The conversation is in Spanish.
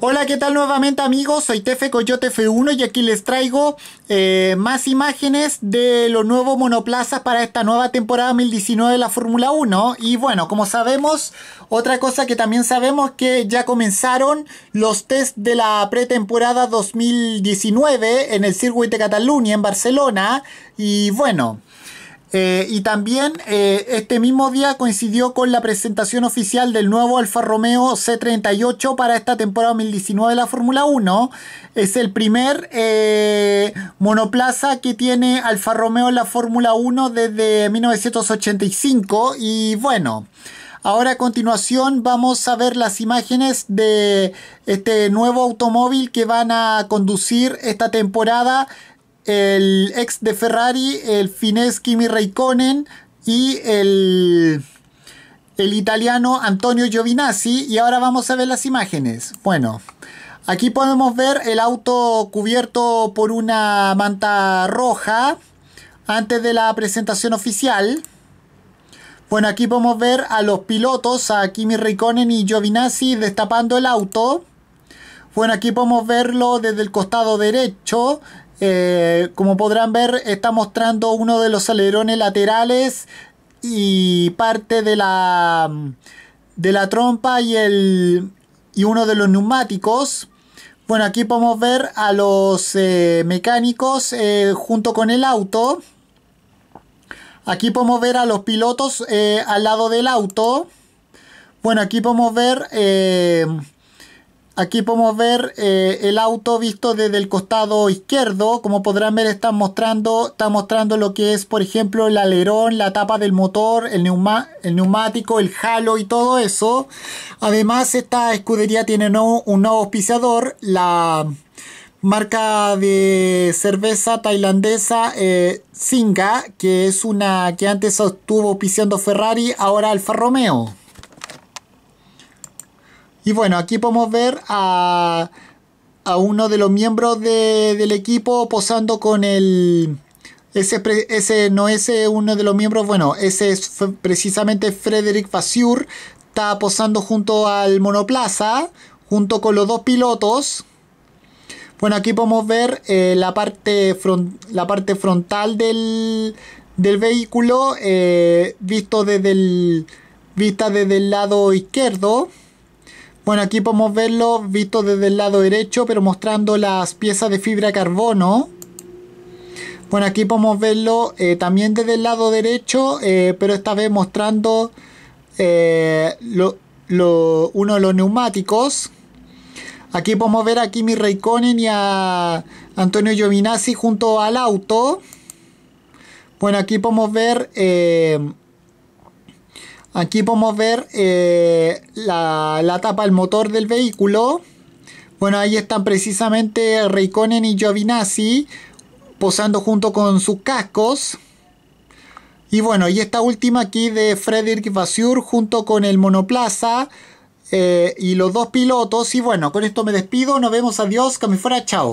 Hola, ¿qué tal nuevamente amigos? Soy Tefe Coyote F1 y aquí les traigo eh, más imágenes de los nuevos monoplazas para esta nueva temporada 2019 de la Fórmula 1. Y bueno, como sabemos, otra cosa que también sabemos que ya comenzaron los test de la pretemporada 2019 en el circuito de Cataluña, en Barcelona. Y bueno... Eh, y también eh, este mismo día coincidió con la presentación oficial del nuevo Alfa Romeo C38 para esta temporada 2019 de la Fórmula 1. Es el primer eh, monoplaza que tiene Alfa Romeo en la Fórmula 1 desde 1985. Y bueno, Ahora a continuación vamos a ver las imágenes de este nuevo automóvil que van a conducir esta temporada el ex de Ferrari, el finés Kimi Raikkonen y el, el italiano Antonio Giovinazzi. Y ahora vamos a ver las imágenes. Bueno, aquí podemos ver el auto cubierto por una manta roja antes de la presentación oficial. Bueno, aquí podemos ver a los pilotos, a Kimi Raikkonen y Giovinazzi destapando el auto. Bueno, aquí podemos verlo desde el costado derecho. Eh, como podrán ver, está mostrando uno de los alerones laterales y parte de la, mm, de la trompa y, el, uno de los neumáticos. Bueno, aquí podemos ver a los eh, mecánicos eh, junto con el auto. Aquí podemos ver a los pilotos al lado del auto. Bueno, aquí podemos ver Aquí podemos ver eh, el auto visto desde el costado izquierdo. Como podrán ver, está mostrando, está mostrando lo que es, por ejemplo, el alerón, la tapa del motor, el, neumático, el halo y todo eso. Además, esta escudería tiene un nuevo auspiciador, la marca de cerveza tailandesa eh, que es una que antes estuvo auspiciando Ferrari, ahora Alfa Romeo. Y bueno, aquí podemos ver a, a uno de los miembros del equipo posando con el... Ese, no es uno de los miembros, bueno, ese es precisamente Frederick Vasseur. Está posando junto al monoplaza, junto con los dos pilotos. Bueno, aquí podemos ver eh, la, parte la parte frontal del, vehículo eh, visto desde el, vista desde el lado izquierdo. Bueno, aquí podemos verlo visto desde el lado derecho, pero mostrando las piezas de fibra carbono. Bueno, aquí podemos verlo eh, también desde el lado derecho, eh, pero esta vez mostrando eh, uno de los neumáticos. Aquí podemos ver a Kimi Raikkonen y a Antonio Giovinazzi junto al auto. Bueno, aquí podemos ver Aquí podemos ver eh, la, tapa del motor del vehículo. Bueno, ahí están precisamente Raikkonen y Giovinazzi posando junto con sus cascos. Y bueno, y esta última aquí de Frederick Vasseur junto con el monoplaza eh, y los dos pilotos. Y bueno, con esto me despido. Nos vemos. Adiós. Que fuera. Chao.